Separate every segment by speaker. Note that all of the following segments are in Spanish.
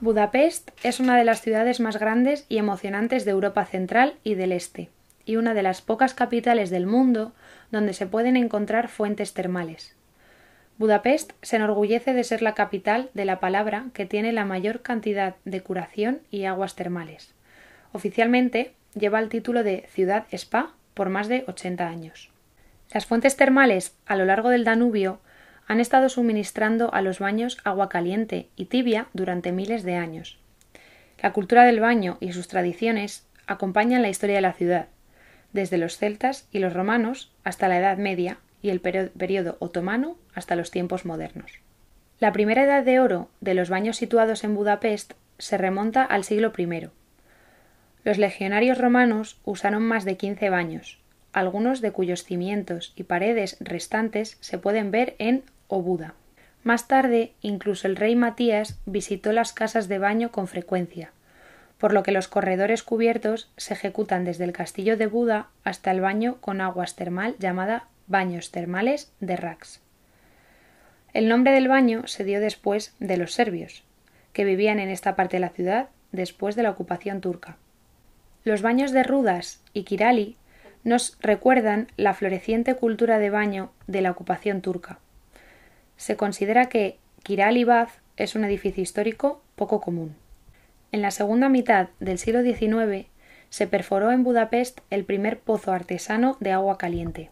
Speaker 1: Budapest es una de las ciudades más grandes y emocionantes de Europa Central y del Este, y una de las pocas capitales del mundo donde se pueden encontrar fuentes termales. Budapest se enorgullece de ser la capital de la palabra que tiene la mayor cantidad de curación y aguas termales. Oficialmente lleva el título de Ciudad Spa por más de 80 años. Las fuentes termales a lo largo del Danubio han estado suministrando a los baños agua caliente y tibia durante miles de años. La cultura del baño y sus tradiciones acompañan la historia de la ciudad, desde los celtas y los romanos hasta la Edad Media y el periodo otomano hasta los tiempos modernos. La primera edad de oro de los baños situados en Budapest se remonta al siglo I. Los legionarios romanos usaron más de 15 baños, algunos de cuyos cimientos y paredes restantes se pueden ver en o Buda. Más tarde, incluso el rey Matías visitó las casas de baño con frecuencia, por lo que los corredores cubiertos se ejecutan desde el castillo de Buda hasta el baño con aguas termal llamada baños termales de Rax. El nombre del baño se dio después de los serbios, que vivían en esta parte de la ciudad después de la ocupación turca. Los baños de Rudas y Kirali nos recuerdan la floreciente cultura de baño de la ocupación turca, se considera que Kiral es un edificio histórico poco común. En la segunda mitad del siglo XIX se perforó en Budapest el primer pozo artesano de agua caliente.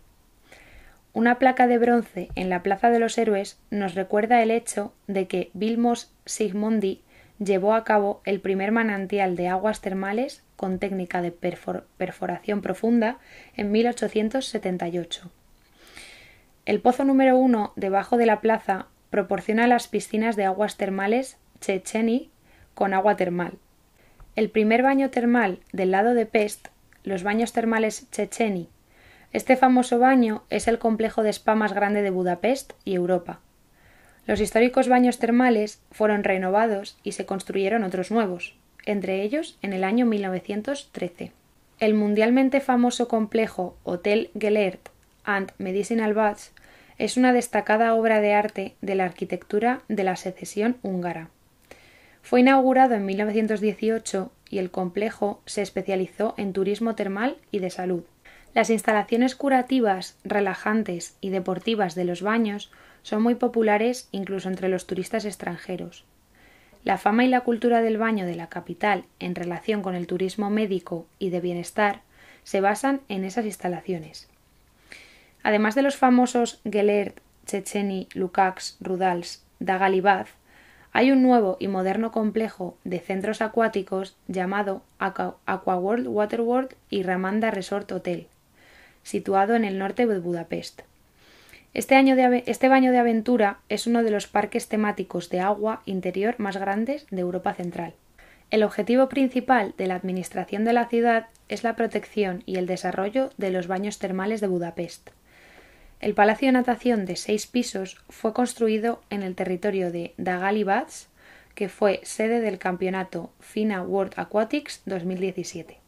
Speaker 1: Una placa de bronce en la Plaza de los Héroes nos recuerda el hecho de que Vilmos Sigmondi llevó a cabo el primer manantial de aguas termales con técnica de perforación profunda en 1878. El pozo número uno, debajo de la plaza, proporciona las piscinas de aguas termales Checheni con agua termal. El primer baño termal del lado de Pest, los baños termales Checheni. Este famoso baño es el complejo de spa más grande de Budapest y Europa. Los históricos baños termales fueron renovados y se construyeron otros nuevos, entre ellos en el año 1913. El mundialmente famoso complejo Hotel Gellert and Medicinal Baths es una destacada obra de arte de la arquitectura de la secesión húngara. Fue inaugurado en 1918 y el complejo se especializó en turismo termal y de salud. Las instalaciones curativas, relajantes y deportivas de los baños son muy populares incluso entre los turistas extranjeros. La fama y la cultura del baño de la capital en relación con el turismo médico y de bienestar se basan en esas instalaciones. Además de los famosos Gelert, Checheni, Lukács, Rudals, Dagalibad, hay un nuevo y moderno complejo de centros acuáticos llamado Aquaworld Waterworld y Ramanda Resort Hotel, situado en el norte de Budapest. Este, año este, baño de aventura es uno de los parques temáticos de agua interior más grandes de Europa Central. El objetivo principal de la administración de la ciudad es la protección y el desarrollo de los baños termales de Budapest. El palacio de natación de seis pisos fue construido en el territorio de Dagali que fue sede del campeonato FINA World Aquatics 2017.